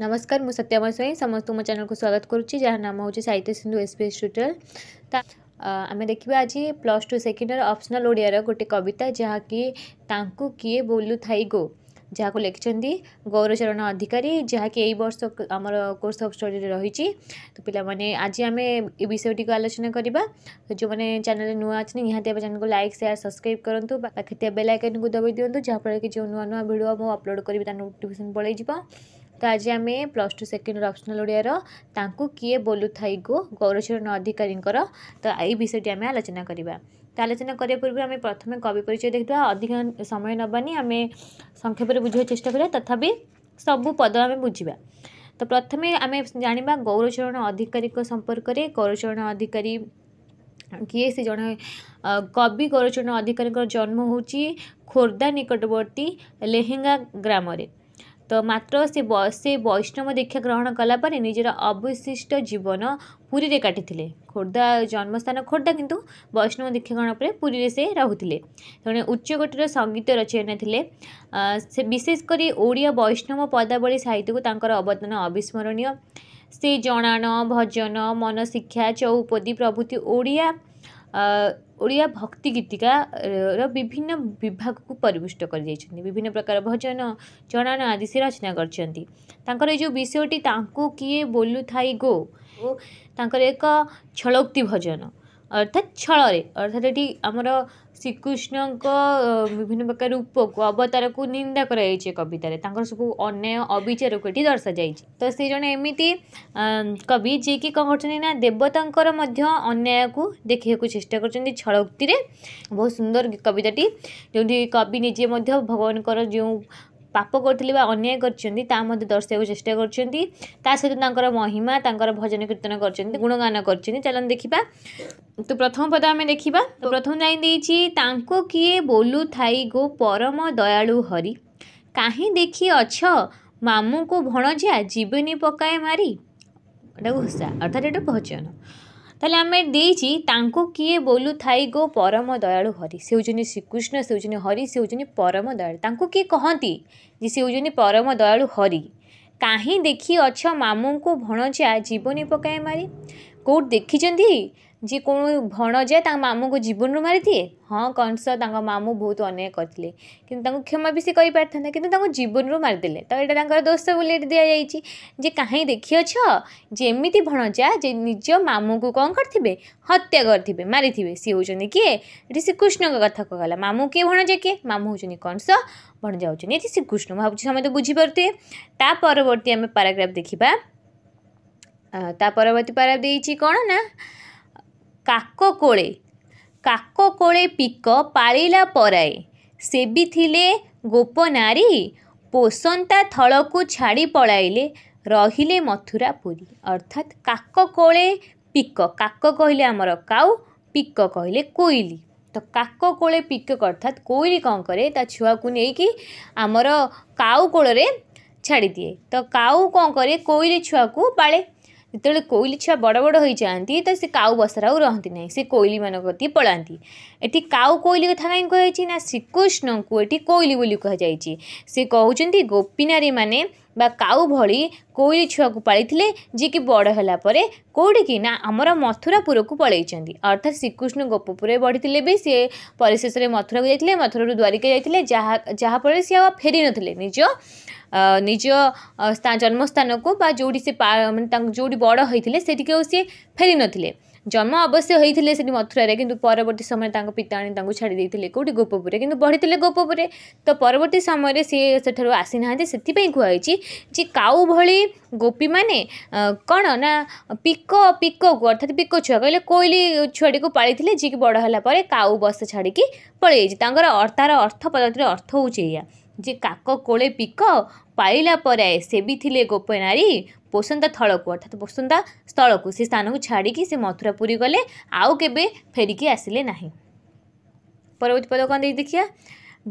नमस्कार मुझे सत्यम स्वाई समस्त मो चेल को स्वागत करुँच जहाँ नाम हूँ साहित्य सिंधु एसपीएस ट्यूटोरियल आम देखा आज plus two second year optional Odia गोटे कविता जहाँ किए बोलू थी गो जहाँ को लिखिंट गौरचरण अधिकारी जहाँकि आम कोर्स अफ स्टडी रही तो पाने आज आम यषयटी आलोचना करने तो जो मैंने चैनल नुआ अच्छे निहां चैनल को लाइक सेयार सब्सक्राइब करूँ बेल बेलैकन को दबाई दिखाँ जहाँफल कि जो नुआ नुआ भिड मुझे अपलोड करी नोटिफिकेसन पलिजी तो आज आम प्लस टू सेकेंड रपसनाल ओडिया किए बोलू थी गो गौरचरण अधिकारी तो यही विषय टी आलोचना करवा तो आलोचना करने पूर्व आम प्रथम कवि परिचय देखा अधिक समय नवानी आम संक्षेप बुझा चेस्ट कर तथापि सब पद आम बुझा तो प्रथम आम जाना गौरचरण अधिकारी संपर्क में गौरचरण अधिकारी किए से जड़े कवि गौरचरण अधिकारी जन्म होोर्धा निकटवर्ती लेहंगा ग्राम से ମାତ୍ର ସେ ସେ ବୈଷ୍ଣବ ଦୀକ୍ଷା ଗ୍ରହଣ କଲା ପରେ ନିଜର ଅବଶିଷ୍ଟ ଜୀବନ ପୁରୀରେ କାଟିଥିଲେ ଖୋର୍ଦ୍ଧା ଜନ୍ମସ୍ଥାନ ଖୋର୍ଦ୍ଧା କିନ୍ତୁ ବୈଷ୍ଣବ ଦୀକ୍ଷା ଗ୍ରହଣ ପରେ ପୁରୀରେ ସେ ରହୁଥିଲେ ଜଣେ ଉଚ୍ଚକୋଟୀର ସଙ୍ଗୀତ ରଚୟନା ଥିଲେ ସେ ବିଶେଷ କରି ଓଡ଼ିଆ ବୈଷ୍ଣବ ପଦାବଳୀ ସାହିତ୍ୟକୁ ତାଙ୍କର ଅବଦାନ ଅବିସ୍ମରଣୀୟ ସେ ଜଣାଣ ଭଜନ ମନଶିକ୍ଷା ଚୌପଦୀ ପ୍ରଭୃତି ଓଡ଼ିଆ ଓଡ଼ିଆ ଭକ୍ତି ଗୀତିକାର ବିଭିନ୍ନ ବିଭାଗକୁ ପରିବେଷିତ କରିଯାଇଛନ୍ତି ବିଭିନ୍ନ ପ୍ରକାର ଭଜନ ଜଣାଣ ଆଦି ସେ ରଚନା କରିଛନ୍ତି ତାଙ୍କର ଏଇ ଯେଉଁ ବିଷୟଟି ତାଙ୍କୁ କିଏ ବୋଲୁଥାଇ ଗୋ ଓ ତାଙ୍କର ଏକ ଛଳୋକ୍ତି ଭଜନ ଅର୍ଥାତ୍ ଛଳରେ ଅର୍ଥାତ୍ ଏଠି ଆମର ଶ୍ରୀକୃଷ୍ଣଙ୍କ ବିଭିନ୍ନ ପ୍ରକାର ରୂପକୁ ଅବତାରକୁ ନିନ୍ଦା କରାଯାଇଛି ଏ କବିତାରେ ତାଙ୍କର ସବୁ ଅନ୍ୟାୟ ଅବିଚାରକୁ ଏଠି ଦର୍ଶାଯାଇଛି ତ ସେ ଜଣେ ଏମିତି କବି ଯିଏକି କ'ଣ କରୁଛନ୍ତି ନା ଦେବତାଙ୍କର ମଧ୍ୟ ଅନ୍ୟାୟକୁ ଦେଖେଇବାକୁ ଚେଷ୍ଟା କରୁଛନ୍ତି ଛଳ ଉକ୍ତିରେ ବହୁତ ସୁନ୍ଦର କବିତାଟି ଯେଉଁଠି କବି ନିଜେ ମଧ୍ୟ ଭଗବାନଙ୍କର ଯେଉଁ ପାପ କରିଥିଲେ ବା ଅନ୍ୟାୟ କରିଛନ୍ତି ତାହା ମଧ୍ୟ ଦର୍ଶାଇବାକୁ ଚେଷ୍ଟା କରିଛନ୍ତି ତା ସହିତ ତାଙ୍କର ମହିମା ତାଙ୍କର ଭଜନ କୀର୍ତ୍ତନ କରିଛନ୍ତି ଗୁଣଗାନ କରିଛନ୍ତି ଚାଲନ୍ତୁ ଦେଖିବା ତ ପ୍ରଥମ ପଦ ଆମେ ଦେଖିବା ତ ପ୍ରଥମ ଲାଇନ୍ ଦେଇଛି ତାଙ୍କୁ କିଏ ବୋଲୁଥାଇ ଗୋ ପରମ ଦୟାଳୁ ହରି କାହିଁ ଦେଖି ଅଛ ମାମୁଁକୁ ଭଣଜା ଜୀବନୀ ପକାଏ ମାରି ଏଇଟା ଘୋଷା ଅର୍ଥାତ୍ ଏଇଟା ଭଜନ तेल आम देखो बोलू थाई गो परम दयालु हरि से श्रीकृष्ण से हरि से परम दयालु किए कहती जे से परम दयालु हरि कहीं देखी अच्छा मामू को भणचा जीवन पकाए मारी कौट देखी ଯେ କୌଣ ଭଣଜା ତାଙ୍କ ମାମୁଁଙ୍କୁ ଜୀବନରୁ ମାରିଦିଏ ହଁ କଂସ ତାଙ୍କ ମାମୁଁ ବହୁତ ଅନ୍ୟାୟ କରିଥିଲେ କିନ୍ତୁ ତାଙ୍କୁ କ୍ଷମା ବି ସେ କରିପାରିଥାନ୍ତା କିନ୍ତୁ ତାଙ୍କୁ ଜୀବନରୁ ମାରିଦେଲେ ତ ଏଇଟା ତାଙ୍କର ଦୋଷ ବୋଲି ଏଠି ଦିଆଯାଇଛି ଯେ କାହିଁ ଦେଖିଅଛ ଯେ ଏମିତି ଭଣଜା ଯେ ନିଜ ମାମୁଁକୁ କ'ଣ କରିଥିବେ ହତ୍ୟା କରିଥିବେ ମାରିଥିବେ ସିଏ ହେଉଛନ୍ତି କିଏ ଏଠି ଶ୍ରୀକୃଷ୍ଣଙ୍କ କଥା କୁହାଗଲା ମାମୁଁ କିଏ ଭଣଜା କିଏ ମାମୁଁ ହେଉଛନ୍ତି କଂସ ଭଣଜା ହେଉଛନ୍ତି ଏଠି ଶ୍ରୀକୃଷ୍ଣ ଭାବୁଛି ସମସ୍ତେ ବୁଝିପାରୁଥିବେ ତା ପରବର୍ତ୍ତୀ ଆମେ ପାରାଗ୍ରାଫ୍ ଦେଖିବା ତା ପରବର୍ତ୍ତୀ ପାରାଗ୍ରାଫ୍ ଦେଇଛି କ'ଣ ନା କାକ କୋଳେ କାକ କୋଳେ ପିକ ପାରିଲା ପରାଏ ସେବିଥିଲେ ଗୋପ ନାରୀ ପୋଷନ୍ତା ଥଳକୁ ଛାଡ଼ି ପଳାଇଲେ ରହିଲେ ମଥୁରା ପୁରୀ ଅର୍ଥାତ୍ କାକ କୋଳେ ପିକ କାକ କହିଲେ ଆମର କାଉ ପିକ କହିଲେ କୋଇଲି ତ କାକ କୋଳେ ପିକ ଅର୍ଥାତ୍ କୋଇଲି କ'ଣ କରେ ତା ଛୁଆକୁ ନେଇକି ଆମର କାଉ କୋଳରେ ଛାଡ଼ିଦିଏ ତ କାଉ କ'ଣ କରେ କୋଇଲି ଛୁଆକୁ ପାଳେ ଯେତେବେଳେ କୋଇଲି ଛୁଆ ବଡ଼ ବଡ଼ ହୋଇଯାଆନ୍ତି ତ ସେ କାଉ ବସାରେ ଆଉ ରହନ୍ତି ନାହିଁ ସେ କୋଇଲିମାନଙ୍କ କତି ପଳାନ୍ତି ଏଠି କାଉ କୋଇଲି କଥା କାହିଁକି କୁହାଯାଇଛି ନା ଶ୍ରୀକୃଷ୍ଣଙ୍କୁ ଏଠି କୋଇଲି ବୋଲି କୁହାଯାଇଛି ସେ କହୁଛନ୍ତି ଗୋପୀନାରୀମାନେ ବା କାଉ ଭଳି କୋଇଲି ଛୁଆକୁ ପାଳିଥିଲେ ଯିଏକି ବଡ଼ ହେଲା ପରେ କେଉଁଠିକି ନା ଆମର ମଥୁରାପୁରକୁ ପଳାଇଛନ୍ତି ଅର୍ଥାତ୍ ଶ୍ରୀକୃଷ୍ଣ ଗୋପପୁରରେ ବଢ଼ିଥିଲେ ବି ସିଏ ପରିଶେଷରେ ମଥୁରାକୁ ଯାଇଥିଲେ ମଥୁରାରୁ ଦ୍ୱାରିକା ଯାଇଥିଲେ ଯାହା ଯାହାଫଳରେ ସିଏ ଆଉ ଫେରିନଥିଲେ ନିଜ ନିଜ ଜନ୍ମସ୍ଥାନକୁ ବା ଯେଉଁଠି ସେ ମାନେ ତାଙ୍କୁ ଯେଉଁଠି ବଡ଼ ହୋଇଥିଲେ ସେଠିକି ଆଉ ସିଏ ଫେରିନଥିଲେ ଜନ୍ମ ଅବଶ୍ୟ ହୋଇଥିଲେ ସେଠି ମଥୁରାରେ କିନ୍ତୁ ପରବର୍ତ୍ତୀ ସମୟରେ ତାଙ୍କ ପିତାଣୀ ତାଙ୍କୁ ଛାଡ଼ି ଦେଇଥିଲେ କେଉଁଠି ଗୋପପୁରରେ କିନ୍ତୁ ବଢ଼ିଥିଲେ ଗୋପପୁରରେ ତ ପରବର୍ତ୍ତୀ ସମୟରେ ସିଏ ସେଠାରୁ ଆସିନାହାନ୍ତି ସେଥିପାଇଁ କୁହାଯାଇଛି ଯେ କାଉ ଭଳି ଗୋପୀମାନେ କ'ଣ ନା ପିକ ପିକକୁ ଅର୍ଥାତ୍ ପିକ ଛୁଆ କହିଲେ କୋଇଲି ଛୁଆଟିକୁ ପାଳିଥିଲେ ଯିଏକି ବଡ଼ ହେଲା ପରେ କାଉ ବସ ଛାଡ଼ିକି ପଳେଇଯାଇଛି ତାଙ୍କର ତା'ର ଅର୍ଥ ପଦ୍ଧତିର ଅର୍ଥ ହେଉଛି ଏଇଆ ଯେ କାକ କୋଳେ ପିକ ପାଳିଲା ପରାଏ ସେବିଥିଲେ ଗୋପେ ନାରୀ ପୋଷନ୍ତା ସ୍ଥଳକୁ ଅର୍ଥାତ୍ ପୋଷନ୍ତା ସ୍ଥଳକୁ ସେ ସ୍ଥାନକୁ ଛାଡ଼ିକି ସେ ମଥୁରା ପୁରୀ ଗଲେ ଆଉ କେବେ ଫେରିକି ଆସିଲେ ନାହିଁ ପରବର୍ତ୍ତୀ ପଦ କ'ଣ ଦେଇ ଦେଖିବା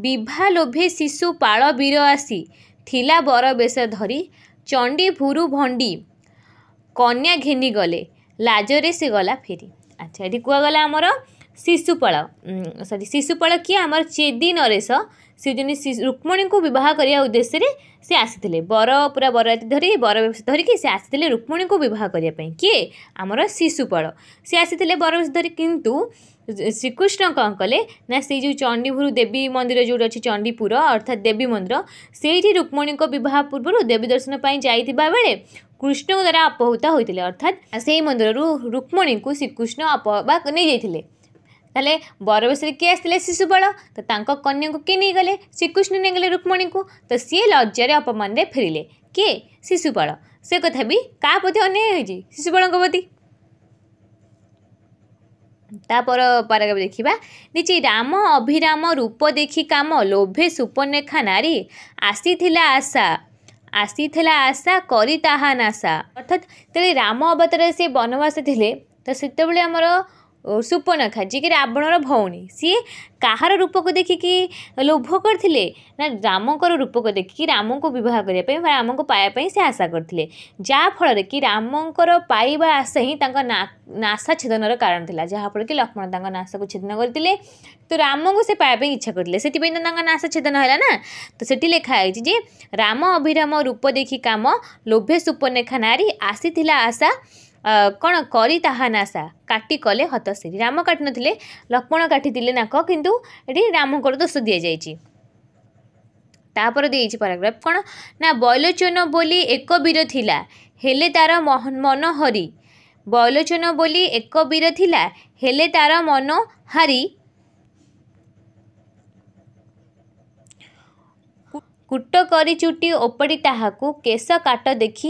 ବିଭା ଲୋଭେ ଶିଶୁ ପାଳ ବୀର ଆସି ଥିଲା ବର ବେଶ ଧରି ଚଣ୍ଡୀ ଭୁରୁ ଭଣ୍ଡି କନ୍ୟା ଘେନି ଗଲେ ଲାଜରେ ସେ ଗଲା ଫେରି ଆଚ୍ଛା ଏଠି କୁହାଗଲା ଆମର ଶିଶୁପାଳ ସରି ଶିଶୁପାଳ କିଏ ଆମର ଚେଦି ନରେଶ सृजनी रुक्मणी को बहुत कर उद्देश्य से आसी बर पूरा बराती धरी बर बेश धरिकी से आसी रुक्मणी को बहुत करने किए आमर शिशुपल सी आसी बर बेश धरी कितु श्रीकृष्ण कौन कले ना से जो चंडीभुर देवी मंदिर जो अच्छी चंडीपुर अर्थात देवी मंदिर से रुक्मणी को बह पूर्व देवी दर्शन पर जाइए कृष्ण द्वारा अपहूत होते अर्थात से मंदिर रुक्मणी को श्रीकृष्ण अप नहीं ତାହେଲେ ବରବେଶରେ କିଏ ଆସିଥିଲେ ଶିଶୁପାଳ ତ ତାଙ୍କ କନ୍ୟାକୁ କିଏ ନେଇଗଲେ ଶ୍ରୀକୃଷ୍ଣ ନେଇଗଲେ ରୁକ୍ମଣୀକୁ ତ ସିଏ ଲଜ୍ଜାରେ ଅପମାନରେ ଫେରିଲେ କିଏ ଶିଶୁପାଳ ସେ କଥା ବି କାହା ପ୍ରତି ଅନ୍ୟାୟ ହୋଇଛି ଶିଶୁପାଳଙ୍କ ପ୍ରତି ତାପର ପାରାଗ୍ରାଫ ଦେଖିବା ଦେଇଛି ରାମ ଅଭିରାମ ରୂପ ଦେଖି କାମ ଲୋଭେ ସୁପନେଖା ନାରୀ ଆସିଥିଲା ଆଶା ଆସିଥିଲା ଆଶା କରି ତାହା ନାଶା ଅର୍ଥାତ୍ ତେଣୁ ରାମ ଅବତାରରେ ସେ ବନବାସ ଥିଲେ ତ ସେତେବେଳେ ଆମର ସୁପନଖା ଯିଏକି ରାବଣର ଭଉଣୀ ସିଏ କାହାର ରୂପକୁ ଦେଖିକି ଲୋଭ କରିଥିଲେ ନା ରାମଙ୍କର ରୂପକୁ ଦେଖିକି ରାମଙ୍କୁ ବିବାହ କରିବା ପାଇଁ ବା ରାମଙ୍କୁ ପାଇବା ପାଇଁ ସେ ଆଶା କରିଥିଲେ ଯାହାଫଳରେ କି ରାମଙ୍କର ପାଇବା ଆଶା ହିଁ ତାଙ୍କ ନାସା ଛେଦନର କାରଣ ଥିଲା ଯାହାଫଳରେ କି ଲକ୍ଷ୍ମଣ ତାଙ୍କ ନାସାକୁ ଛେଦନ କରିଥିଲେ ତ ରାମଙ୍କୁ ସେ ପାଇବା ପାଇଁ ଇଚ୍ଛା କରିଥିଲେ ସେଥିପାଇଁ ତ ତାଙ୍କ ନାସା ଛେଦନ ହେଲା ନା ତ ସେଠି ଲେଖା ହେଇଛି ଯେ ରାମ ଅଭିରାମ ରୂପ ଦେଖି କାମ ଲୋଭେ ସୁପନେଖା ନାରୀ ଆସିଥିଲା ଆଶା କ'ଣ କରି ତାହା ନାସା କାଟି କଲେ ହତଶିରି ରାମ କାଟିନଥିଲେ ଲକ୍ଷ୍ମଣ କାଟିଥିଲେ ନାକ କିନ୍ତୁ ଏଠି ରାମଙ୍କର ଦୋଷ ଦିଆଯାଇଛି ତାପରେ ଦେଇଛି ପାରାଗ୍ରାଫ କ'ଣ ନା ବୈଲୋଚନ ବୋଲି ଏକ ବୀର ଥିଲା ହେଲେ ତାର ମନ ହରି ବୈଲୋଚନ ବୋଲି ଏକ ବୀର ଥିଲା ହେଲେ ତାର ମନ ହାରି କୁଟ କରି ଚୁଟି ଓପଡ଼ି ତାହାକୁ କେଶ କାଟ ଦେଖି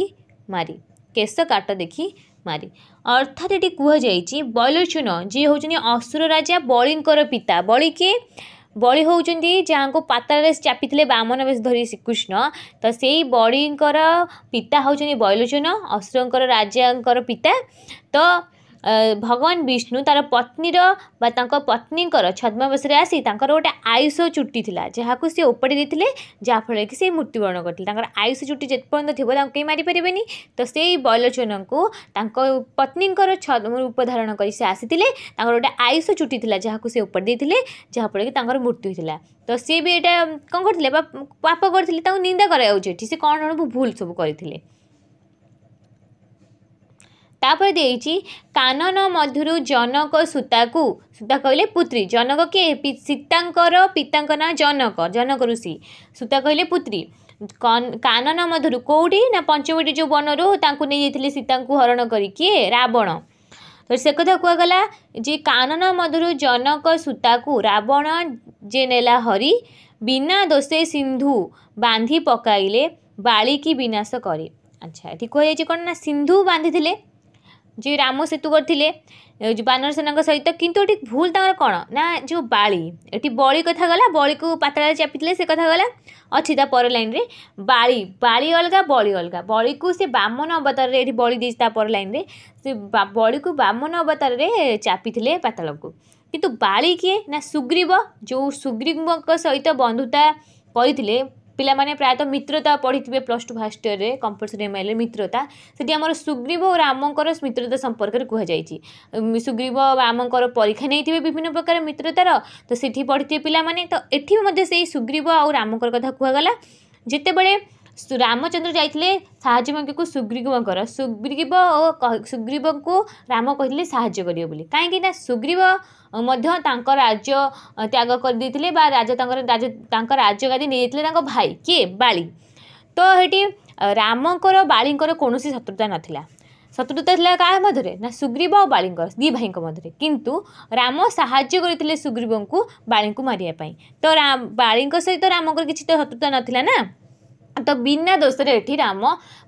ମାରି କେଶ କାଟ ଦେଖି ମାରି ଅର୍ଥାତ୍ ଏଠି କୁହାଯାଇଛି ବୈଲୋଚନ ଯିଏ ହେଉଛନ୍ତି ଅସୁର ରାଜା ବଳିଙ୍କର ପିତା ବଳି କିଏ ବଳି ହେଉଛନ୍ତି ଯାହାଙ୍କୁ ପାତାଳରେ ଚାପିଥିଲେ ବାମନ ବେଶ ଧରି ଶ୍ରୀକୃଷ୍ଣ ତ ସେଇ ବଳିଙ୍କର ପିତା ହେଉଛନ୍ତି ବୈଲୋଚନ ଅସୁରଙ୍କର ରାଜାଙ୍କର ପିତା ତ भगवान विष्णु तार पत्नी र तीको छद्मावश्र आसि तर गटे आयुष चुटी थाहाको सि उपले जहाँफलक सि मृत्युवरण गरि आयुष चुट्टी जति पर्यन्त थियो तिम मिपारे त से त पत्नीको छ रूप धारण गरि आसिसे गए आयुष चुटी थाहाको सिओि तर मृत्यु थियो सिटा कन्थे पाप से गराउँछ कि भूल सबै गरि ପ୍ରତାପ ଦେଇଛି କାନନ ମଧୁରୁ ଜନକ ସୂତାକୁ ସୂତା କହିଲେ ପୁତ୍ରୀ ଜନକ କିଏ ସୀତାଙ୍କର ପିତାଙ୍କ ନାଁ ଜନକ ଜନକ ଋଷି ସୂତା କହିଲେ ପୁତ୍ରୀ କାନନ ମଧୁରୁ କେଉଁଠି ନା ପଞ୍ଚମଟି ଯେଉଁ ବନରୁ ତାଙ୍କୁ ନେଇଯାଇଥିଲେ ସୀତାଙ୍କୁ ହରଣ କରି କିଏ ରାବଣ ତ ସେ କଥା କୁହାଗଲା ଯେ କାନନ ମଧୁରୁ ଜନକ ସୂତାକୁ ରାବଣ ଯେ ନେଲା ହରି ବିନା ଦୋଷେ ସିନ୍ଧୁ ବାନ୍ଧି ପକାଇଲେ ବାଳିକି ବିନାଶ କରେ ଆଚ୍ଛା ଏଠି କୁହାଯାଇଛି କ'ଣ ନା ସିନ୍ଧୁ ବାନ୍ଧିଥିଲେ ଯିଏ ରାମ ସେତୁ କରିଥିଲେ ବାନର ସେନାଙ୍କ ସହିତ କିନ୍ତୁ ଏଠି ଭୁଲ ତାଙ୍କର କ'ଣ ନା ଯେଉଁ ବାଳି ଏଠି ବଳି କଥା ଗଲା ବଳିକୁ ପାତାଳରେ ଚାପିଥିଲେ ସେ କଥା ଗଲା ଅଛି ତା ପର ଲାଇନ୍ରେ ବାଳି ବାଳି ଅଲଗା ବଳି ଅଲଗା ବଳିକୁ ସେ ବାମନ ଅବତାରରେ ଏଠି ବଳି ଦେଇଛି ତା ପର ଲାଇନ୍ରେ ସେ ବଳିକୁ ବାମନ ଅବତାରରେ ଚାପିଥିଲେ ପାତାଳକୁ କିନ୍ତୁ ବାଳି କିଏ ନା ସୁଗ୍ରୀବ ଯେଉଁ ସୁଗ୍ରୀବଙ୍କ ସହିତ ବନ୍ଧୁତା କରିଥିଲେ ପିଲାମାନେ ପ୍ରାୟତଃ ମିତ୍ରତା ପଢ଼ିଥିବେ ପ୍ଲସ୍ ଟୁ ଫାଷ୍ଟ ଇୟର୍ରେ କମ୍ପଲସରି ଏମ୍ ଆଇଏଲ୍ରେ ମିତ୍ରତା ସେଠି ଆମର ସୁଗ୍ରୀବ ଓ ରାମଙ୍କର ମିତ୍ରତା ସମ୍ପର୍କରେ କୁହାଯାଇଛି ସୁଗ୍ରୀବ ରାମଙ୍କର ପରୀକ୍ଷା ନେଇଥିବେ ବିଭିନ୍ନ ପ୍ରକାର ମିତ୍ରତାର ତ ସେଠି ପଢ଼ିଥିବେ ପିଲାମାନେ ତ ଏଠି ମଧ୍ୟ ସେଇ ସୁଗ୍ରୀବ ଆଉ ରାମଙ୍କର କଥା କୁହାଗଲା ଯେତେବେଳେ ରାମଚନ୍ଦ୍ର ଯାଇଥିଲେ ସାହାଯ୍ୟ ମାଙ୍କିକୁ ସୁଗ୍ରୀବଙ୍କର ସୁଗ୍ରୀବ ଓ ସୁଗ୍ରୀବଙ୍କୁ ରାମ କହିଥିଲେ ସାହାଯ୍ୟ କରିବ ବୋଲି କାହିଁକି ନା ସୁଗ୍ରୀବ ମଧ୍ୟ ତାଙ୍କ ରାଜ୍ୟ ତ୍ୟାଗ କରିଦେଇଥିଲେ ବା ରାଜା ତାଙ୍କର ତାଙ୍କ ରାଜ୍ୟଗାଦୀ ନେଇଯାଇଥିଲେ ତାଙ୍କ ଭାଇ କିଏ ବାଳୀ ତ ସେଠି ରାମଙ୍କର ବାଳୀଙ୍କର କୌଣସି ଶତ୍ରୁତା ନଥିଲା ଶତ୍ରୁତା ଥିଲା କାହା ମଧ୍ୟରେ ନା ସୁଗ୍ରୀବ ଆଉ ବାଳୀଙ୍କର ଦୁଇ ଭାଇଙ୍କ ମଧ୍ୟରେ କିନ୍ତୁ ରାମ ସାହାଯ୍ୟ କରିଥିଲେ ସୁଗ୍ରୀବଙ୍କୁ ବାଳୀଙ୍କୁ ମାରିବା ପାଇଁ ତ ବାଳୀଙ୍କ ସହିତ ରାମଙ୍କର କିଛି ତ ଶତ୍ରୁତା ନଥିଲା ନା ତ ବିନା ଦୋଷରେ ଏଠି ରାମ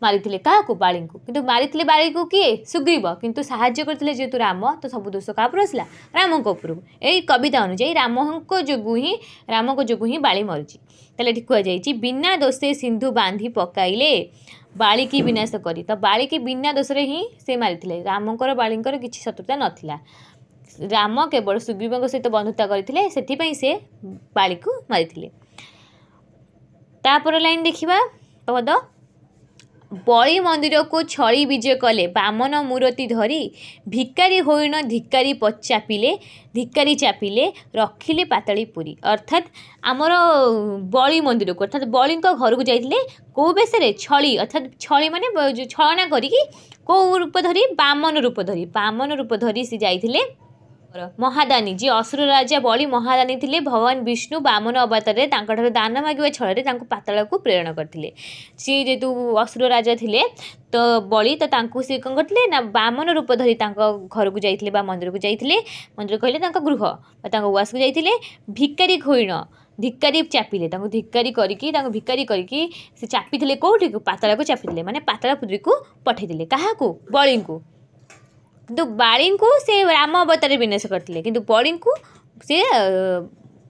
ମାରିଥିଲେ କାହାକୁ ବାଳିଙ୍କୁ କିନ୍ତୁ ମାରିଥିଲେ ବାଳିକୁ କିଏ ସୁଗ୍ରୀବ କିନ୍ତୁ ସାହାଯ୍ୟ କରିଥିଲେ ଯେହେତୁ ରାମ ତ ସବୁ ଦୋଷ କାହା ଉପରୁ ଆସିଲା ରାମଙ୍କ ଉପରକୁ ଏଇ କବିତା ଅନୁଯାୟୀ ରାମଙ୍କ ଯୋଗୁଁ ହିଁ ରାମଙ୍କ ଯୋଗୁଁ ହିଁ ବାଳି ମରୁଛି ତାହେଲେ ଏଠି କୁହାଯାଇଛି ବିନା ଦୋଷେ ସିନ୍ଧୁ ବାନ୍ଧି ପକାଇଲେ ବାଳିକି ବିନାଶ କରି ତ ବାଳିକି ବିନା ଦୋଷରେ ହିଁ ସେ ମାରିଥିଲେ ରାମଙ୍କର ବାଳିଙ୍କର କିଛି ଶତ୍ରୁତା ନଥିଲା ରାମ କେବଳ ସୁଗ୍ରୀବଙ୍କ ସହିତ ବନ୍ଧୁତା କରିଥିଲେ ସେଥିପାଇଁ ସେ ବାଳିକୁ ମାରିଥିଲେ ତାପର ଲାଇନ୍ ଦେଖିବା ପଦ ବଳି ମନ୍ଦିରକୁ ଛଳି ବିଜେ କଲେ ବାମନ ମୂରତି ଧରି ଭିକାରୀ ହୋଇଣ ଧିକାରୀ ପଚାପିଲେ ଧିକାରୀ ଚାପିଲେ ରଖିଲେ ପାତାଳି ପୁରୀ ଅର୍ଥାତ୍ ଆମର ବଳି ମନ୍ଦିରକୁ ଅର୍ଥାତ୍ ବଳିଙ୍କ ଘରକୁ ଯାଇଥିଲେ କେଉଁ ବେଶରେ ଛଳି ଅର୍ଥାତ୍ ଛଳି ମାନେ ଛଳନା କରିକି କେଉଁ ରୂପ ଧରି ବାମନ ରୂପ ଧରି ବାମନ ରୂପ ଧରି ସେ ଯାଇଥିଲେ ମହାଦାନୀ ଯିଏ ଅସୁର ରାଜା ବଳି ମହାଦାନୀ ଥିଲେ ଭଗବାନ ବିଷ୍ଣୁ ବାମନ ଅବତାରରେ ତାଙ୍କଠାରୁ ଦାନ ମାଗିବା ଛଳରେ ତାଙ୍କୁ ପାତାଳକୁ ପ୍ରେରଣ କରିଥିଲେ ସିଏ ଯେହେତୁ ଅସୁର ରାଜା ଥିଲେ ତ ବଳି ତ ତାଙ୍କୁ ସେ କ'ଣ କରିଥିଲେ ନା ବାମନ ରୂପ ଧରି ତାଙ୍କ ଘରକୁ ଯାଇଥିଲେ ବା ମନ୍ଦିରକୁ ଯାଇଥିଲେ ମନ୍ଦିର କହିଲେ ତାଙ୍କ ଗୃହ ବା ତାଙ୍କ ଉଆସକୁ ଯାଇଥିଲେ ଭିକାରୀ ଘୋଇଣ ଧିକାରୀ ଚାପିଲେ ତାଙ୍କୁ ଧିକାରୀ କରିକି ତାଙ୍କୁ ଭିକାରୀ କରିକି ସେ ଚାପିଥିଲେ କେଉଁଠିକୁ ପାତାଳକୁ ଚାପିଥିଲେ ମାନେ ପାତାଳ ପୁରୀକୁ ପଠାଇଥିଲେ କାହାକୁ ବଳିଙ୍କୁ କିନ୍ତୁ ବାଳୀଙ୍କୁ ସେ ରାମ ଅବତାରରେ ବିନାଶ କରିଥିଲେ କିନ୍ତୁ ପଡ଼ିଙ୍କୁ ସେ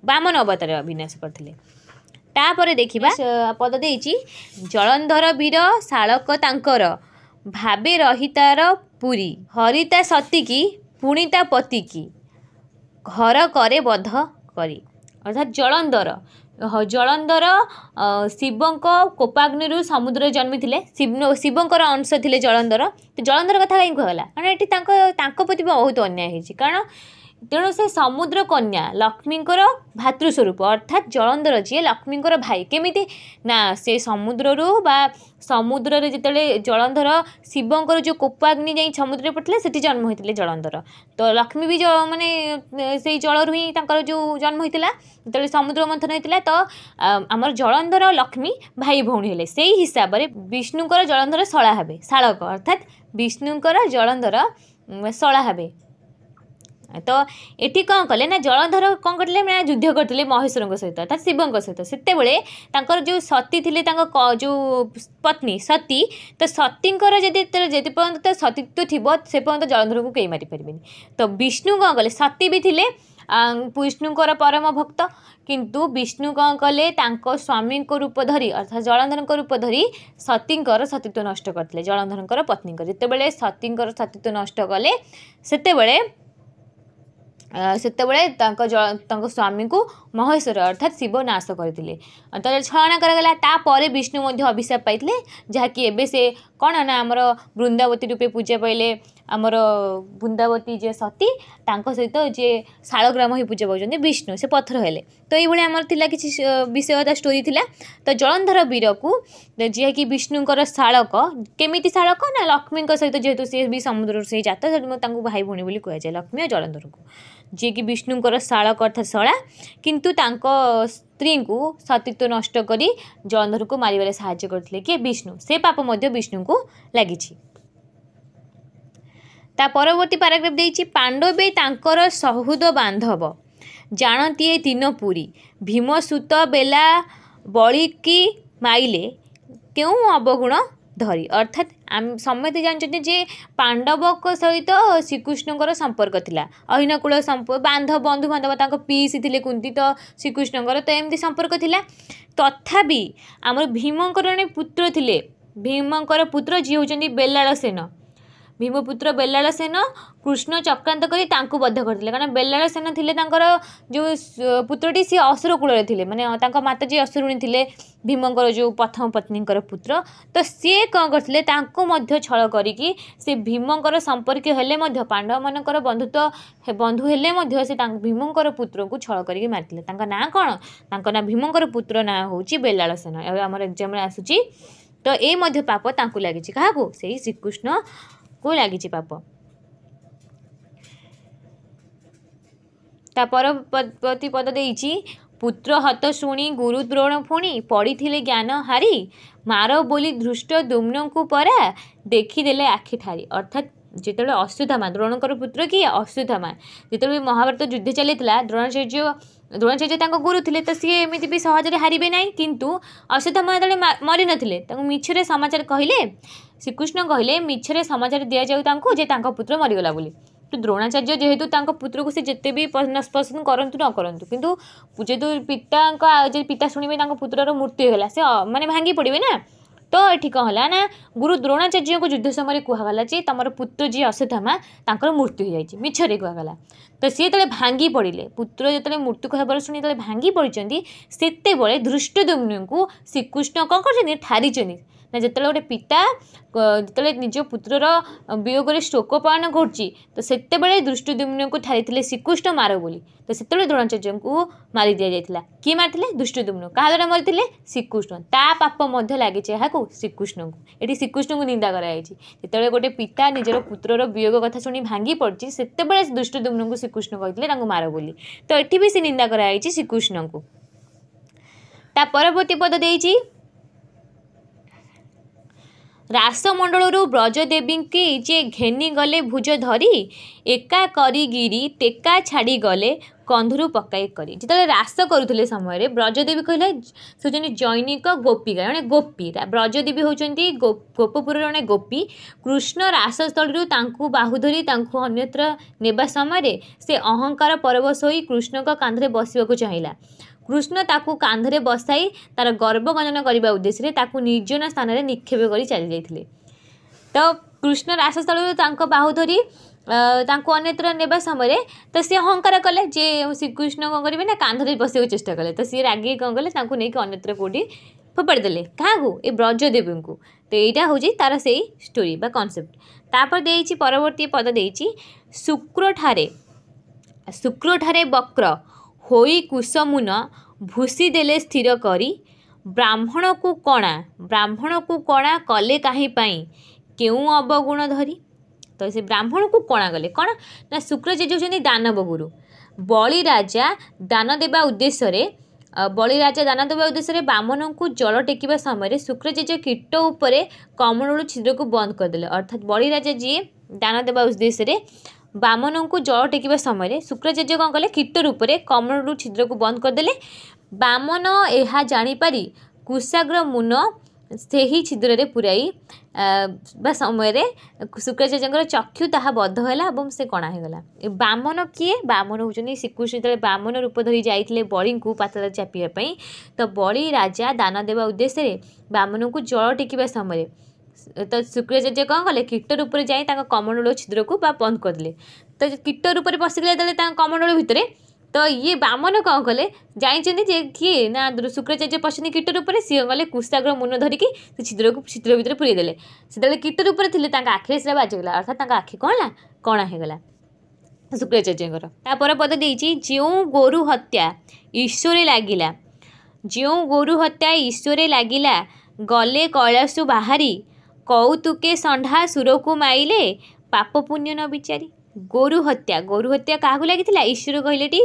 ବାମନ ଅବତାରରେ ବିନାଶ କରିଥିଲେ ତାପରେ ଦେଖିବା ପଦ ଦେଇଛି ଜଳନ୍ଧର ବୀର ଶାଳକ ତାଙ୍କର ଭାବେ ରହିତାର ପୁରୀ ହରିତା ସତିକି ପୁଣିତା ପତିକି ଘର କରେ ବଧ କରି ଅର୍ଥାତ୍ ଜଳନ୍ଧର ଜଳନ୍ଧର ଶିବଙ୍କ କୋପାଗ୍ନିରୁ ସମୁଦ୍ରରେ ଜନ୍ମିଥିଲେ ଶିବଙ୍କର ଅଂଶ ଥିଲେ ଜଳନ୍ଧର ତ ଜଳନ୍ଧର କଥା କାହିଁକି କୁହାଗଲା କାରଣ ଏଠି ତାଙ୍କ ତାଙ୍କ ପ୍ରତି ବହୁତ ଅନ୍ୟାୟ ହେଇଛି କାରଣ ତେଣୁ ସେ ସମୁଦ୍ର କନ୍ୟା ଲକ୍ଷ୍ମୀଙ୍କର ଭାତୃସ୍ୱରୂପ ଅର୍ଥାତ୍ ଜଳନ୍ଧର ଯିଏ ଲକ୍ଷ୍ମୀଙ୍କର ଭାଇ କେମିତି ନା ସେ ସମୁଦ୍ରରୁ ବା ସମୁଦ୍ରରେ ଯେତେବେଳେ ଜଳନ୍ଧର ଶିବଙ୍କର ଯେଉଁ କୋପାଗ୍ନି ଯାଇ ସମୁଦ୍ରରେ ପଡ଼ିଥିଲେ ସେଠି ଜନ୍ମ ହୋଇଥିଲେ ଜଳନ୍ଧର ତ ଲକ୍ଷ୍ମୀ ବି ମାନେ ସେଇ ଜଳରୁ ହିଁ ତାଙ୍କର ଯେଉଁ ଜନ୍ମ ହୋଇଥିଲା ଯେତେବେଳେ ସମୁଦ୍ର ମନ୍ଥନ ହୋଇଥିଲା ତ ଆମର ଜଳନ୍ଧର ଲକ୍ଷ୍ମୀ ଭାଇ ଭଉଣୀ ହେଲେ ସେଇ ହିସାବରେ ବିଷ୍ଣୁଙ୍କର ଜଳନ୍ଧର ଶଳା ହେବେ ଶାଳକ ଅର୍ଥାତ୍ ବିଷ୍ଣୁଙ୍କର ଜଳନ୍ଧର ଶଳା ହେବେ ତ ଏଠି କ'ଣ କଲେ ନା ଜଳଧର କ'ଣ କରିଥିଲେ ନା ଯୁଦ୍ଧ କରିଥିଲେ ମହେଶ୍ୱରଙ୍କ ସହିତ ଅର୍ଥାତ ଶିବଙ୍କ ସହିତ ସେତେବେଳେ ତାଙ୍କର ଯେଉଁ ସତୀ ଥିଲେ ତାଙ୍କ ଯେଉଁ ପତ୍ନୀ ସତୀ ତ ସତୀଙ୍କର ଯଦି ଯେତେ ପର୍ଯ୍ୟନ୍ତ ସତୀତ୍ୱ ଥିବ ସେ ପର୍ଯ୍ୟନ୍ତ ଜଳଧରକୁ କେହି ମାରିପାରିବେନି ତ ବିଷ୍ଣୁ କ'ଣ କଲେ ସତୀ ବି ଥିଲେ ବିଷ୍ଣୁଙ୍କର ପରମ ଭକ୍ତ କିନ୍ତୁ ବିଷ୍ଣୁ କ'ଣ କଲେ ତାଙ୍କ ସ୍ୱାମୀଙ୍କ ରୂପ ଧରି ଅର୍ଥାତ ଜଳନ୍ଧରଙ୍କ ରୂପ ଧରି ସତୀଙ୍କର ସତୀତ୍ୱ ନଷ୍ଟ କରିଥିଲେ ଜଳନ୍ଧରଙ୍କର ପତ୍ନୀଙ୍କର ଯେତେବେଳେ ସତୀଙ୍କର ସତୀତ୍ୱ ନଷ୍ଟ କଲେ ସେତେବେଳେ ସେତେବେଳେ ତାଙ୍କ ତାଙ୍କ ସ୍ୱାମୀଙ୍କୁ ମହେଶ୍ୱର ଅର୍ଥାତ୍ ଶିବ ନାଶ କରିଥିଲେ ତ ଛଳନା କରାଗଲା ତା'ପରେ ବିଷ୍ଣୁ ମଧ୍ୟ ଅଭିଶାପ ପାଇଥିଲେ ଯାହାକି ଏବେ ସେ କ'ଣ ନା ଆମର ବୃନ୍ଦାବତୀ ରୂପେ ପୂଜା ପାଇଲେ ଆମର ବୃନ୍ଦାବତୀ ଯିଏ ସତୀ ତାଙ୍କ ସହିତ ଯିଏ ଶାଳଗ୍ରାମ ହିଁ ପୂଜା ପାଉଛନ୍ତି ବିଷ୍ଣୁ ସେ ପଥର ହେଲେ ତ ଏଇଭଳି ଆମର ଥିଲା କିଛି ବିଷୟତା ଷ୍ଟୋରି ଥିଲା ତ ଜଳନ୍ଧର ବୀରକୁ ଯିଏକି ବିଷ୍ଣୁଙ୍କର ଶାଳକ କେମିତି ଶାଳକ ନା ଲକ୍ଷ୍ମୀଙ୍କ ସହିତ ଯେହେତୁ ସିଏ ବି ସମୁଦ୍ରରୁ ସେଇ ଜାତ ସେଠୁ ତାଙ୍କୁ ଭାଇ ଭଉଣୀ ବୋଲି କୁହାଯାଏ ଲକ୍ଷ୍ମୀ ଆଉ ଜଳନ୍ଧରକୁ ଯିଏକି ବିଷ୍ଣୁଙ୍କର ଶାଳକ ଅର୍ଥାତ୍ ଶଳା କିନ୍ତୁ ତାଙ୍କ ସ୍ତ୍ରୀଙ୍କୁ ସତୀତ୍ୱ ନଷ୍ଟ କରି ଜଳନ୍ଧରକୁ ମାରିବାରେ ସାହାଯ୍ୟ କରିଥିଲେ କିଏ ବିଷ୍ଣୁ ସେ ପାପ ମଧ୍ୟ ବିଷ୍ଣୁଙ୍କୁ ଲାଗିଛି ତା ପରବର୍ତ୍ତୀ ପାରାଗ୍ରାଫ ଦେଇଛି ପାଣ୍ଡବେ ତାଙ୍କର ସହୃଦ ବାନ୍ଧବ ଜାଣନ୍ତି ଏ ଦିନ ପୁରୀ ଭୀମସୂତ ବେଲା ବଳିକି ମାଇଲେ କେଉଁ ଅବଗୁଣ ଧରି ଅର୍ଥାତ୍ ଆମେ ସମସ୍ତେ ଜାଣିଛନ୍ତି ଯେ ପାଣ୍ଡବଙ୍କ ସହିତ ଶ୍ରୀକୃଷ୍ଣଙ୍କର ସମ୍ପର୍କ ଥିଲା ଅହିନକୂଳ ବାନ୍ଧ ବନ୍ଧୁ ବାନ୍ଧବ ତାଙ୍କ ପିଇସି ଥିଲେ କୁନ୍ତି ତ ଶ୍ରୀକୃଷ୍ଣଙ୍କର ତ ଏମିତି ସମ୍ପର୍କ ଥିଲା ତଥାପି ଆମର ଭୀମଙ୍କର ଜଣେ ପୁତ୍ର ଥିଲେ ଭୀମଙ୍କର ପୁତ୍ର ଯିଏ ହେଉଛନ୍ତି ବେଲାଳ भीमपुत्र बेलाल सेन कृष्ण चक्रांत कर बध बेलाल सेन बेलालासेन थे जो पुत्रटी सी असुरकूल थे माता जी असुरुणी थे भीमंर जो प्रथम पत्नी पुत्र तो सी कौन करते छल करी से भीमंर संपर्क हेले पांडव मान बंधुत्व बंधु हेले भीमंर पुत्र को छल कर मारी ना कौन तक ना भीमंर पुत्र ना हूँ बेलालासेन एवं आम एक्जाम आसूची तो ये पाप लगी क्या श्रीकृष्ण କୁ ଲାଗିଛି ପାପ ତା ପରବର୍ତ୍ତୀ ପଦ ଦେଇଛି ପୁତ୍ର ହତ ଶୁଣି ଗୁରୁ ଦ୍ରୋଣ ପୁଣି ପଡ଼ିଥିଲେ ଜ୍ଞାନ ହାରି ମାର ବୋଲି ଧୃଷ୍ଟ ଦୁମ୍ନଙ୍କୁ ପରା ଦେଖିଦେଲେ ଆଖି ଠାରି ଅର୍ଥାତ୍ ଯେତେବେଳେ ଅଶ୍ୱଥାମା ଦ୍ରୋଣଙ୍କର ପୁତ୍ର କିଏ ଅଶ୍ୱଥାମା ଯେତେବେଳେ ମହାଭାରତ ଯୁଦ୍ଧ ଚାଲିଥିଲା ଦ୍ରୋଣାଚାର୍ଯ୍ୟ ଦ୍ରୋଣାଚାର୍ଯ୍ୟ ତାଙ୍କ ଗୁରୁ ଥିଲେ ତ ସିଏ ଏମିତି ବି ସହଜରେ ହାରିବେ ନାହିଁ କିନ୍ତୁ ଅଶ୍ୱଥାମା ଯେତେବେଳେ ମରିନଥିଲେ ତାଙ୍କୁ ମିଛରେ ସମାଚାର କହିଲେ ଶ୍ରୀକୃଷ୍ଣ କହିଲେ ମିଛରେ ସମାଚାର ଦିଆଯାଉ ତାଙ୍କୁ ଯେ ତାଙ୍କ ପୁତ୍ର ମରିଗଲା ବୋଲି ତ ଦ୍ରୋଣାଚାର୍ଯ୍ୟ ଯେହେତୁ ତାଙ୍କ ପୁତ୍ରକୁ ସେ ଯେତେ ବି ପସନ୍ଦ କରନ୍ତୁ ନ କରନ୍ତୁ କିନ୍ତୁ ଯେହେତୁ ପିତାଙ୍କ ଯଦି ପିତା ଶୁଣିବେ ତାଙ୍କ ପୁତ୍ରର ମୃତ୍ୟୁ ହେଇଗଲା ସେ ମାନେ ଭାଙ୍ଗି ପଡ଼ିବେ ନା ତ ଏଠି କ'ଣ ହେଲା ନା ଗୁରୁ ଦ୍ରୋଣାଚାର୍ଯ୍ୟଙ୍କୁ ଯୁଦ୍ଧ ସମୟରେ କୁହାଗଲା ଯେ ତୁମର ପୁତ୍ର ଯିଏ ଅଶ୍ୱତ୍ଥାମା ତାଙ୍କର ମୃତ୍ୟୁ ହୋଇଯାଇଛି ମିଛରେ କୁହାଗଲା ତ ସିଏ ଯେତେବେଳେ ଭାଙ୍ଗି ପଡ଼ିଲେ ପୁତ୍ର ଯେତେବେଳେ ମୃତ୍ୟୁ ଖବର ଶୁଣି ଯେତେବେଳେ ଭାଙ୍ଗି ପଡ଼ିଛନ୍ତି ସେତେବେଳେ ଧୃଷ୍ଟଦୁମ୍ନଙ୍କୁ ଶ୍ରୀକୃଷ୍ଣ କ'ଣ କରିଛନ୍ତି ଠାରିଛନ୍ତି ନା ଯେତେବେଳେ ଗୋଟେ ପିତା ଯେତେବେଳେ ନିଜ ପୁତ୍ରର ବିୟୋଗରେ ଶୋକ ପାଳନ କରୁଛି ତ ସେତେବେଳେ ଦୃଷ୍ଟଦୁମ୍ନଙ୍କୁ ଠାରିଥିଲେ ଶ୍ରୀକୃଷ୍ଣ ମାର ବୋଲି ତ ସେତେବେଳେ ଦ୍ରୋଣାଚାର୍ଯ୍ୟଙ୍କୁ ମାରି ଦିଆଯାଇଥିଲା କିଏ ମାରିଥିଲେ ଦୁଷ୍ଟଦୁମ୍ନ କାହା ଦ୍ୱାରା ମାରିଥିଲେ ଶ୍ରୀକୃଷ୍ଣ ତା ପାପ ମଧ୍ୟ ଲାଗିଛି ଏହାକୁ ଶ୍ରୀକୃଷ୍ଣଙ୍କୁ ଏଠି ଶ୍ରୀକୃଷ୍ଣଙ୍କୁ ନିନ୍ଦା କରାଯାଇଛି ଯେତେବେଳେ ଗୋଟେ ପିତା ନିଜର ପୁତ୍ରର ବିୟୋଗ କଥା ଶୁଣି ଭାଙ୍ଗି ପଡ଼ିଛି ସେତେବେଳେ ଦୁଷ୍ଟଦୁମ୍ନଙ୍କୁ ଶ୍ରୀକୃଷ୍ଣ କହିଥିଲେ ତାଙ୍କୁ ମାର ବୋଲି ତ ଏଠି ବି ସେ ନିନ୍ଦା କରାଯାଇଛି ଶ୍ରୀକୃଷ୍ଣଙ୍କୁ ତା ପରବର୍ତ୍ତୀ ପଦ ଦେଇଛି ରାସମଣ୍ଡଳରୁ ବ୍ରଜଦେବୀଙ୍କୁ ଯେ ଘେନି ଗଲେ ଭୁଜ ଧରି ଏକା କରିଗିରି ଟେକା ଛାଡ଼ିଗଲେ କନ୍ଧରୁ ପକାଇ କରି ଯେତେବେଳେ ରାସ କରୁଥିଲେ ସମୟରେ ବ୍ରଜଦେବୀ କହିଲେ ସେ ହେଉଛନ୍ତି ଜୈନିକ ଗୋପିକା ଜଣେ ଗୋପୀ ବ୍ରଜଦେବୀ ହେଉଛନ୍ତି ଗୋପପୁରର ଜଣେ ଗୋପୀ କୃଷ୍ଣ ରାସସ୍ଥଳୀରୁ ତାଙ୍କୁ ବାହୁଧରି ତାଙ୍କୁ ଅନ୍ୟତ୍ର ନେବା ସମୟରେ ସେ ଅହଙ୍କାର ପରବଶ ହୋଇ କୃଷ୍ଣଙ୍କ କାନ୍ଧରେ ବସିବାକୁ ଚାହିଁଲା କୃଷ୍ଣ ତାକୁ କାନ୍ଧରେ ବସାଇ ତାର ଗର୍ବଗଞ୍ଜନ କରିବା ଉଦ୍ଦେଶ୍ୟରେ ତାକୁ ନିର୍ଜନ ସ୍ଥାନରେ ନିକ୍ଷେପ କରି ଚାଲିଯାଇଥିଲେ ତ କୃଷ୍ଣ ରାସସ୍ଥଳୀରୁ ତାଙ୍କ ବାହୁଧରି ତାଙ୍କୁ ଅନ୍ୟତ୍ର ନେବା ସମୟରେ ତ ସିଏ ହଙ୍କାର କଲେ ଯେ ଶ୍ରୀକୃଷ୍ଣ କ'ଣ କରିବେ ନା କାନ୍ଧରେ ବସିବାକୁ ଚେଷ୍ଟା କଲେ ତ ସିଏ ରାଗିକି କ'ଣ କଲେ ତାଙ୍କୁ ନେଇକି ଅନ୍ୟତ୍ର କେଉଁଠି ଫୋପାଡ଼ି ଦେଲେ କାହାକୁ ଏ ବ୍ରଜଦେବୀଙ୍କୁ ତ ଏଇଟା ହେଉଛି ତା'ର ସେଇ ଷ୍ଟୋରି ବା କନସେପ୍ଟ ତାପରେ ଦେଇଛି ପରବର୍ତ୍ତୀ ପଦ ଦେଇଛି ଶୁକ୍ରଠାରେ ଶୁକ୍ରଠାରେ ବକ୍ର ହୋଇ କୁଶମୁନ ଭୁସି ଦେଲେ ସ୍ଥିର କରି ବ୍ରାହ୍ମଣକୁ କଣା ବ୍ରାହ୍ମଣକୁ କଣା କଲେ କାହିଁ ପାଇଁ କେଉଁ ଅବଗୁଣ ଧରି ସେ ବ୍ରାହ୍ମଣକୁ କଣା ଗଲେ କ'ଣ ନା ଶୁକ୍ରାଚାର୍ଯ୍ୟ ହେଉଛନ୍ତି ଦାନବ ଗୁରୁ ବଳି ରାଜା ଦାନ ଦେବା ଉଦ୍ଦେଶ୍ୟରେ ବଳି ରାଜା ଦାନ ଦେବା ଉଦ୍ଦେଶ୍ୟରେ ବାମନଙ୍କୁ ଜଳ ଟେକିବା ସମୟରେ ଶୁକ୍ରାଚାର୍ଯ୍ୟ କୀଟ ଉପରେ କମଳରୁ ଛିଦ୍ରକୁ ବନ୍ଦ କରିଦେଲେ ଅର୍ଥାତ୍ ବଳି ରାଜା ଯିଏ ଦାନ ଦେବା ଉଦ୍ଦେଶ୍ୟରେ ବାମନଙ୍କୁ ଜଳ ଟେକିବା ସମୟରେ ଶୁକ୍ରାଚାର୍ଯ୍ୟ କ'ଣ କଲେ କୀଟ ରୂପରେ କମଳରୁ ଛିଦ୍ରକୁ ବନ୍ଦ କରିଦେଲେ ବାମନ ଏହା ଜାଣିପାରି କୁଶାଗ୍ର ମୁନ ସେହି ଛିଦ୍ରରେ ପୁରାଇ ବା ସମୟରେ ଶୁକ୍ରାଚାର୍ଯ୍ୟଙ୍କର ଚକ୍ଷୁ ତାହା ବଧ ହେଲା ଏବଂ ସେ କଣା ହୋଇଗଲା ବାମନ କିଏ ବାମନ ହେଉଛନ୍ତି ଶ୍ରୀକୃଷ୍ଣ ଯେତେବେଳେ ବାମନ ରୂପ ଧରି ଯାଇଥିଲେ ବଳିଙ୍କୁ ପାତାଳ ଚାପିବା ପାଇଁ ତ ବଳି ରାଜା ଦାନ ଦେବା ଉଦ୍ଦେଶ୍ୟରେ ବାମନଙ୍କୁ ଜଳ ଟେକିବା ସମୟରେ ତ ଶୁକ୍ରାଚାର୍ଯ୍ୟ କ'ଣ କଲେ କୀଟ ରୂପରେ ଯାଇ ତାଙ୍କ କମଣ୍ଡଳ ଛିଦ୍ରକୁ ବା ବନ୍ଦ କରିଦେଲେ ତ କୀଟ ରୂପରେ ପଶିଗଲେ ଯେତେବେଳେ ତାଙ୍କ କମଣ୍ଡଳ ଭିତରେ ତ ଇଏ ବାମନ କ'ଣ କଲେ ଜାଣିଛନ୍ତି ଯେ କିଏ ନା ଶୁକ୍ରାଚାର୍ଯ୍ୟ ପଶିଛନ୍ତି କୀଟର ଉପରେ ସିଏ ଗଲେ କୁଶାଗ୍ର ମୁନ ଧରିକି ସେ ଛିଦ୍ରକୁ ଛିଦ୍ର ଭିତରେ ପୁରେଇ ଦେଲେ ସେତେବେଳେ କୀଟର ଉପରେ ଥିଲେ ତାଙ୍କ ଆଖିରେ ସେଟା ବାଜିଗଲା ଅର୍ଥାତ୍ ତାଙ୍କ ଆଖି କ'ଣ ହେଲା କ'ଣ ହେଇଗଲା ଶୁକ୍ରାଚାର୍ଯ୍ୟଙ୍କର ତାପର ପଦ ଦେଇଛି ଯେଉଁ ଗୋରୁ ହତ୍ୟା ଈଶ୍ୱରେ ଲାଗିଲା ଯେଉଁ ଗୋରୁ ହତ୍ୟା ଈଶ୍ୱରେ ଲାଗିଲା ଗଲେ କୈଳାସୁ ବାହାରି କୌତୁକେ ଷଣ୍ଢା ସୁରକୁ ମାଇଲେ ପାପ ପୁଣ୍ୟ ନ ବିଚାରି ଗୋରୁ ହତ୍ୟା ଗୋରୁ ହତ୍ୟା କାହାକୁ ଲାଗିଥିଲା ଈଶ୍ୱର କହିଲେ ଏଠି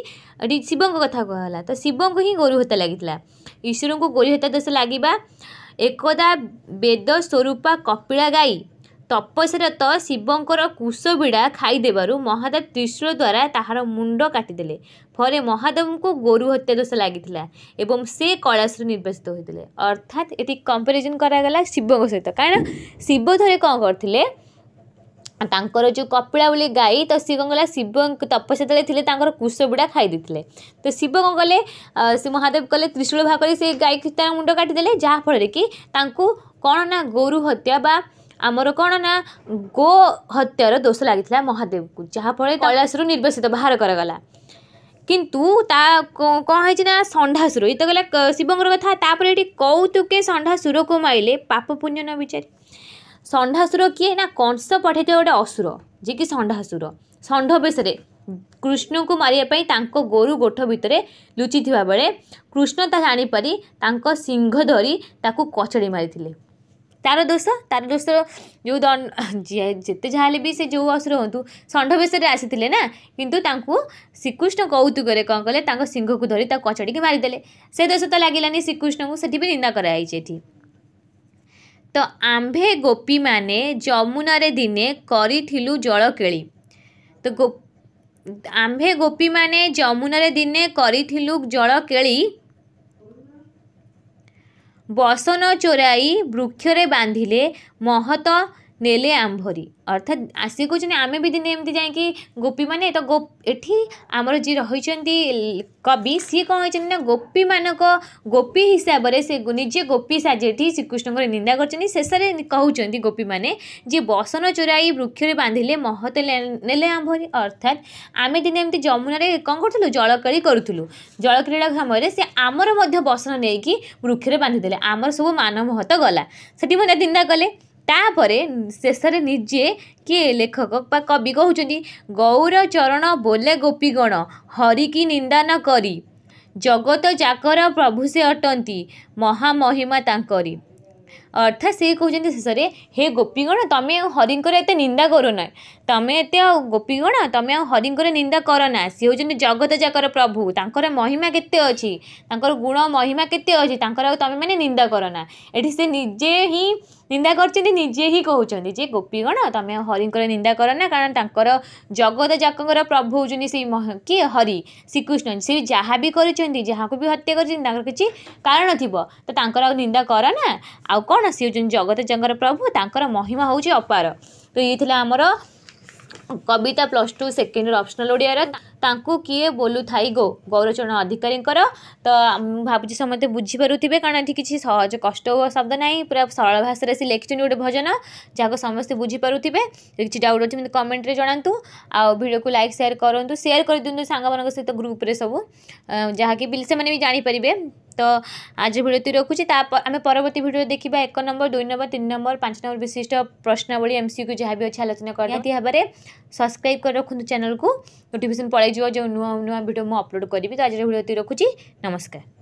ଏଠି ଶିବଙ୍କ କଥା କୁହାଗଲା ତ ଶିବଙ୍କୁ ହିଁ ଗୋରୁ ହତ୍ୟା ଲାଗିଥିଲା ଈଶ୍ୱରଙ୍କୁ ଗୋରୁ ହତ୍ୟା ଦୋଷ ଲାଗିବା ଏକଦା ବେଦ ସ୍ୱରୂପା କପିଳା ଗାଈ ତ ଶିବଙ୍କର କୁଶ ବିଡ଼ା ଖାଇଦେବାରୁ ମହାଦେବ ତ୍ରିଶୂଳ ଦ୍ୱାରା ତାହାର ମୁଣ୍ଡ କାଟିଦେଲେ ଫଳରେ ମହାଦେବଙ୍କୁ ଗୋରୁ ହତ୍ୟା ଦୋଷ ଲାଗିଥିଲା ଏବଂ ସେ କୈଳାସରୁ ନିର୍ବାଚିତ ହୋଇଥିଲେ ଅର୍ଥାତ୍ ଏଠି କମ୍ପାରିଜନ୍ କରାଗଲା ଶିବଙ୍କ ସହିତ କାରଣ ଶିବ ଥରେ କ'ଣ କରିଥିଲେ ତାଙ୍କର ଯେଉଁ କପିଳା ବୋଲି ଗାଈ ତ ସିଏ କ'ଣ କଲା ଶିବ ତପସ୍ୟା ଯେତେବେଳେ ଥିଲେ ତାଙ୍କର କୁଶବୁଡ଼ା ଖାଇ ଦେଇଥିଲେ ତ ଶିବ କ'ଣ କଲେ ସେ ମହାଦେବ କଲେ ତ୍ରିଶୂଳ ଭାବ କରି ସେ ଗାଈକୁ ତା ମୁଣ୍ଡ କାଟିଦେଲେ ଯାହାଫଳରେ କି ତାଙ୍କୁ କ'ଣ ନା ଗୋରୁ ହତ୍ୟା ବା ଆମର କ'ଣ ନା ଗୋ ହତ୍ୟାର ଦୋଷ ଲାଗିଥିଲା ମହାଦେବକୁ ଯାହାଫଳରେ କୈଳାସରୁ ନିର୍ବାସିତ ବାହାର କରାଗଲା କିନ୍ତୁ ତା କ'ଣ ହେଇଛି ନା ଷଣ୍ଢାସୁର ଇଏ ତ ଗଲା ଶିବଙ୍କର କଥା ତାପରେ ଏଠି କୌତୁକେ ଷଣ୍ଢାସୁରକୁ ମାଇଲେ ପାପ ପୁଣ୍ୟ ନ ବିଚାରି ଷଣ୍ଢାସୁର କିଏ ନା କଂସ ପଠାଇଥିବା ଗୋଟେ ଅସୁର ଯିଏକି ଷଣ୍ଢାସୁର ଷଣ୍ଢ ବେଶରେ କୃଷ୍ଣଙ୍କୁ ମାରିବା ପାଇଁ ତାଙ୍କ ଗୋରୁ ଗୋଠ ଭିତରେ ଲୁଚିଥିବା ବେଳେ କୃଷ୍ଣ ତା ଜାଣିପାରି ତାଙ୍କ ସିଂହ ଧରି ତାକୁ କଚଡ଼ି ମାରିଥିଲେ ତାର ଦୋଷ ତାର ଦୋଷ ଯେଉଁ ଦଣ୍ଡ ଯେତେ ଯାହା ହେଲେ ବି ସେ ଯେଉଁ ଅସୁର ହୁଅନ୍ତୁ ଷଣ୍ଢ ବେଶରେ ଆସିଥିଲେ ନା କିନ୍ତୁ ତାଙ୍କୁ ଶ୍ରୀକୃଷ୍ଣ କୌତୁକରେ କ'ଣ କଲେ ତାଙ୍କ ସିଂହକୁ ଧରି ତାକୁ କଚଡ଼ିକି ମାରିଦେଲେ ସେ ଦୋଷ ତ ଲାଗିଲାନି ଶ୍ରୀକୃଷ୍ଣଙ୍କୁ ସେଠି ବି ନିନ୍ଦା କରାଯାଇଛି ଏଠି ତ ଆମ୍ଭେ ଗୋପୀମାନେ ଯମୁନାରେ ଦିନେ କରିଥିଲୁ ଜଳକେଳି ତ ଗୋ ଆମ୍ଭେ ଗୋପୀମାନେ ଯମୁନାରେ ଦିନେ କରିଥିଲୁ ଜଳକେଳି ବସନ ଚୋରାଇ ବୃକ୍ଷରେ ବାନ୍ଧିଲେ ମହତ ନେଲେ ଆମ୍ଭରି ଅର୍ଥାତ୍ ସିଏ କହୁଛନ୍ତି ଆମେ ବି ଦିନେ ଏମିତି ଯାଇକି ଗୋପୀମାନେ ତ ଏଠି ଆମର ଯିଏ ରହିଛନ୍ତି କବି ସିଏ କ'ଣ ହେଇଛନ୍ତି ନା ଗୋପୀମାନଙ୍କ ଗୋପୀ ହିସାବରେ ସେ ନିଜେ ଗୋପୀ ସାଜି ଏଠି ଶ୍ରୀକୃଷ୍ଣଙ୍କର ନିନ୍ଦା କରିଛନ୍ତି ଶେଷରେ କହୁଛନ୍ତି ଗୋପୀମାନେ ଯେ ବସନ ଚୋରାଇ ବୃକ୍ଷରେ ବାନ୍ଧିଲେ ମହତ ନେଲେ ଆମ୍ଭରି ଅର୍ଥାତ୍ ଆମେ ଦିନେ ଏମିତି ଯମୁନାରେ କ'ଣ କରୁଥିଲୁ ଜଳକ୍ରୀଡ଼ା କରୁଥିଲୁ ଜଳକ୍ରୀଡ଼ା ସମୟରେ ସେ ଆମର ମଧ୍ୟ ବସନ ନେଇକି ବୃକ୍ଷରେ ବାନ୍ଧିଦେଲେ ଆମର ସବୁ ମାନ ମହତ ଗଲା ସେଠି ମଧ୍ୟ ନିନ୍ଦା କଲେ ତାପରେ ଶେଷରେ ନିଜେ କିଏ ଲେଖକ ବା କବି କହୁଛନ୍ତି ଗୌର ଚରଣ ବୋଲେ ଗୋପୀଗଣ ହରିକି ନିନ୍ଦା ନ କରି ଜଗତ ଯାକର ପ୍ରଭୁ ସେ ଅଟନ୍ତି ମହାମହିମା ତାଙ୍କରି ଅର୍ଥାତ୍ ସେ କହୁଛନ୍ତି ଶେଷରେ ହେ ଗୋପୀଗଣ ତମେ ଆଉ ହରିଙ୍କର ଏତେ ନିନ୍ଦା କର ନା ତମେ ଏତେ ଆଉ ଗୋପୀଗଣ ତମେ ଆଉ ହରିଙ୍କର ନିନ୍ଦା କର ନା ସିଏ ହେଉଛନ୍ତି ଜଗତ ଯାକର ପ୍ରଭୁ ତାଙ୍କର ମହିମା କେତେ ଅଛି ତାଙ୍କର ଗୁଣ ମହିମା କେତେ ଅଛି ତାଙ୍କର ଆଉ ତମେମାନେ ନିନ୍ଦା କର ନା ଏଠି ସେ ନିଜେ ହିଁ ନିନ୍ଦା କରିଛନ୍ତି ନିଜେ ହିଁ କହୁଛନ୍ତି ଯେ ଗୋପୀଗଣ ତମେ ହରିଙ୍କର ନିନ୍ଦା କର ନା କାରଣ ତାଙ୍କର ଜଗତ ଯାକଙ୍କର ପ୍ରଭୁ ହେଉଛନ୍ତି ସେଇ କିଏ ହରି ଶ୍ରୀକୃଷ୍ଣ ସେ ଯାହା ବି କରିଛନ୍ତି ଯାହାକୁ ବି ହତ୍ୟା କରିଛନ୍ତି ତାଙ୍କର କିଛି କାରଣ ଥିବ ତ ତାଙ୍କର ଆଉ ନିନ୍ଦା କର ନା ଆଉ କ'ଣ ସେ ହେଉଛନ୍ତି ଜଗତ ଯାକଙ୍କର ପ୍ରଭୁ ତାଙ୍କର ମହିମା ହେଉଛି ଅପାର ତ ଇଏ ଥିଲା ଆମର କବିତା plus two second year optional ଓଡ଼ିଆର किए बोलू थाई गो गौरचरण अधिकारी तो भाई समस्त बुझीपे क्या ये किसी सहज कष्ट शब्द ना पूरा सरल भाषा से लिखिं गोटे भजन जहाँ समस्त बुझीपे कि डाउट अच्छे मतलब कमेन्ट्रे जुड़ू आयो को लाइक सेयार करूँ सेयार कर दिखुं सांग सहित ग्रुप जहाँकि बिल से भी जापरेंगे तो आज भिडी रखुच्छे आम परवर्त भिड देखा एक नंबर दुई नंबर तीन नंबर पांच नंबर विशिष्ट प्रश्नवली एम सी क्यू जहाँ भी अच्छे आलोचना करती भाव में सब्सक्राइब कर रखुद चैनल को नोटिकेसन पल ପାଇଯିବ ଯେଉଁ ନୂଆ ନୂଆ ଭିଡ଼ିଓ ମୁଁ ଅପଲୋଡ଼ କରିବି ତ ଆଜିର ଭିଡ଼ିଓ ରଖୁଛି ନମସ୍କାର